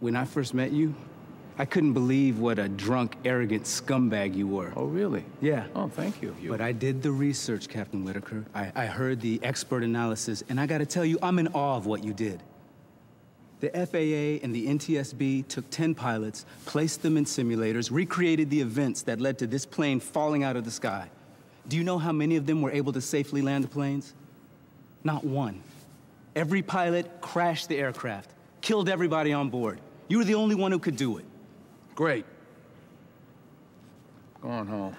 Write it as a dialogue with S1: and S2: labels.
S1: When I first met you, I couldn't believe what a drunk, arrogant scumbag
S2: you were. Oh, really?
S3: Yeah. Oh, thank
S2: you.
S1: you. But I did the research, Captain Whitaker. I, I heard the expert analysis, and I gotta tell you, I'm in awe of what you did. The FAA and the NTSB took 10 pilots, placed them in simulators, recreated the events that led to this plane falling out of the sky. Do you know how many of them were able to safely land the planes? Not one. Every pilot crashed the aircraft, killed everybody
S4: on board. You were the only one who could do it. Great. Going home.